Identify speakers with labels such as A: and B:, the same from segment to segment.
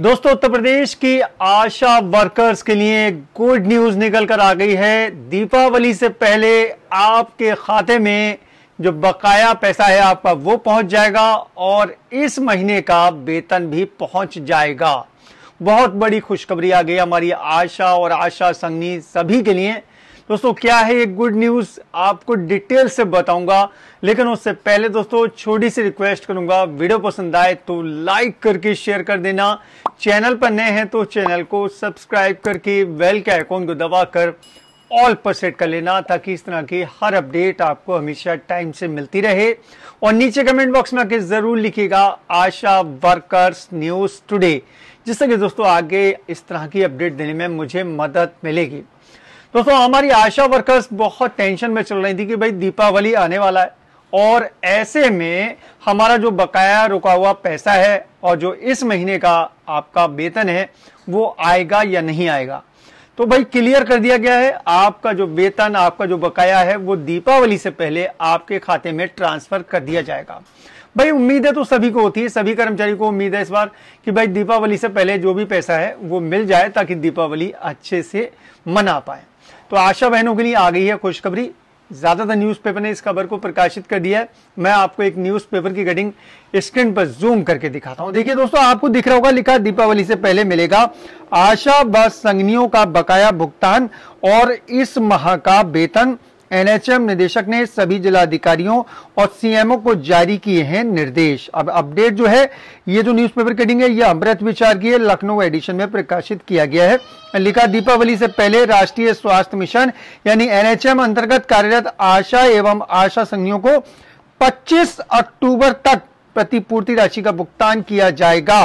A: दोस्तों उत्तर प्रदेश की आशा वर्कर्स के लिए गुड न्यूज निकल कर आ गई है दीपावली से पहले आपके खाते में जो बकाया पैसा है आपका वो पहुंच जाएगा और इस महीने का वेतन भी पहुंच जाएगा बहुत बड़ी खुशखबरी आ गई हमारी आशा और आशा संगनी सभी के लिए दोस्तों क्या है ये गुड न्यूज़ आपको डिटेल से बताऊंगा लेकिन उससे पहले दोस्तों छोटी सी रिक्वेस्ट करूंगा वीडियो पसंद आए तो लाइक करके शेयर कर देना चैनल पर नए हैं तो चैनल को सब्सक्राइब करके वेल के आइकॉन को दबाकर ऑल पर सेट कर लेना ताकि इस तरह की हर अपडेट आपको हमेशा टाइम से मिलती रहे और नीचे कमेंट बॉक्स में आके जरूर लिखिएगा आशा वर्कर्स न्यूज टुडे जिससे कि दोस्तों आगे इस तरह की अपडेट देने में मुझे मदद मिलेगी दोस्तों हमारी आशा वर्कर्स बहुत टेंशन में चल रही थी कि भाई दीपावली आने वाला है और ऐसे में हमारा जो बकाया रुका हुआ पैसा है और जो इस महीने का आपका वेतन है वो आएगा या नहीं आएगा तो भाई क्लियर कर दिया गया है आपका जो वेतन आपका जो बकाया है वो दीपावली से पहले आपके खाते में ट्रांसफर कर दिया जाएगा भाई उम्मीद है तो सभी को होती है सभी कर्मचारी को उम्मीद है इस बार कि भाई दीपावली से पहले जो भी पैसा है वो मिल जाए ताकि दीपावली अच्छे से मना पाए तो आशा बहनों के लिए आ गई है खुशखबरी ज़्यादातर न्यूज़पेपर ने इस खबर को प्रकाशित कर दिया है मैं आपको एक न्यूज़पेपर की कटिंग स्क्रीन पर जूम करके दिखाता हूं देखिए दोस्तों आपको दिख रहा होगा लिखा दीपावली से पहले मिलेगा आशा व संगनियों का बकाया भुगतान और इस माह का वेतन एनएचएम निदेशक ने सभी जिलाधिकारियों और सीएमओ को जारी किए हैं निर्देश अब अपडेट जो है ये जो न्यूज़पेपर कटिंग है यह अमृत विचार की है लखनऊ एडिशन में प्रकाशित किया गया है लिखा दीपावली से पहले राष्ट्रीय स्वास्थ्य मिशन यानी एनएचएम अंतर्गत कार्यरत आशा एवं आशा संघियों को पच्चीस अक्टूबर तक प्रतिपूर्ति राशि का भुगतान किया जाएगा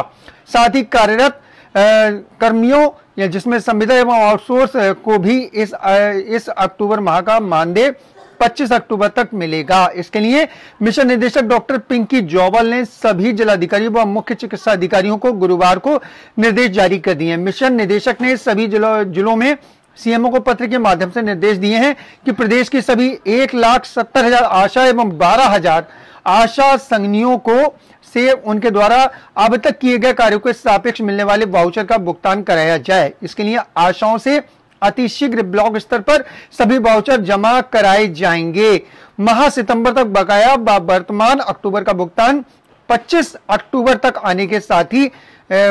A: साथ ही कार्यरत कर्मियों या जिसमें संविदा एवं आउटसोर्स को भी इस इस अक्टूबर माह का मानदेय 25 अक्टूबर तक मिलेगा इसके लिए मिशन निदेशक डॉक्टर पिंकी जोवल ने सभी जिलाधिकारियों व मुख्य चिकित्सा अधिकारियों को गुरुवार को निर्देश जारी कर दिए मिशन निदेशक ने सभी जिलों जिलों में सीएमओ को पत्र के माध्यम से निर्देश दिए हैं कि प्रदेश की सभी एक लाख सत्तर हजार आशा एवं बारह हजार आशा संगनियों को से उनके द्वारा अब तक किए गए कार्यों के सापेक्ष मिलने वाले वाउचर का भुगतान कराया जाए इसके लिए आशाओं से अतिशीघ्र ब्लॉक स्तर पर सभी वाउचर जमा कराए जाएंगे माह सितंबर तक बकाया वर्तमान अक्टूबर का भुगतान 25 अक्टूबर तक आने के साथ ही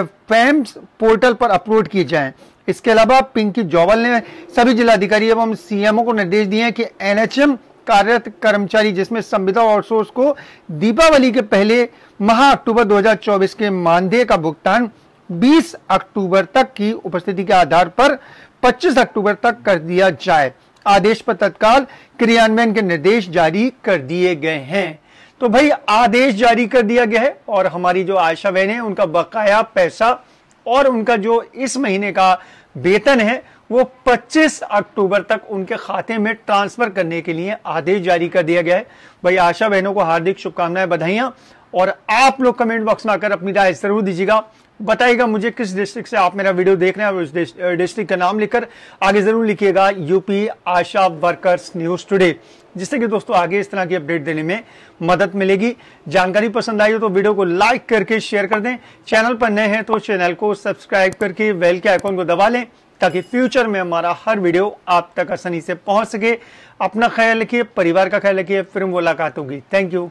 A: फैम्स पोर्टल पर अपलोड किए जाएं। इसके अलावा पिंकी जोवल ने सभी जिलाधिकारी एवं सीएमओ को निर्देश दिए हैं कि एनएचएम कार्यरत कर्मचारी जिसमें संविदा आउटसोर्स को दीपावली के पहले माह अक्टूबर 2024 के मानदेय का भुगतान 20 अक्टूबर तक की उपस्थिति के आधार पर 25 अक्टूबर तक कर दिया जाए आदेश पर तत्काल क्रियान्वयन के निर्देश जारी कर दिए गए हैं तो भाई आदेश जारी कर दिया गया है और हमारी जो आशा बहन है उनका बकाया पैसा और उनका जो इस महीने का वेतन है वो 25 अक्टूबर तक उनके खाते में ट्रांसफर करने के लिए आदेश जारी कर दिया गया है भाई आशा बहनों को हार्दिक शुभकामनाएं बधाइयां और आप लोग कमेंट बॉक्स में आकर अपनी राय जरूर दीजिएगा बताइएगा मुझे किस डिस्ट्रिक्ट से आप मेरा वीडियो देख रहे हैं और उस डिस्ट्रिक्ट का नाम लिखकर आगे जरूर लिखिएगा UP ASHA workers news today जिससे कि दोस्तों आगे इस तरह की अपडेट देने में मदद मिलेगी जानकारी पसंद आई हो तो वीडियो को लाइक करके शेयर कर दें चैनल पर नए हैं तो चैनल को सब्सक्राइब करके वेल के आइकॉन को दबा लें ताकि फ्यूचर में हमारा हर वीडियो आप तक आसानी से पहुंच सके अपना ख्याल रखिए परिवार का ख्याल रखिए फिर मुलाकात होगी थैंक यू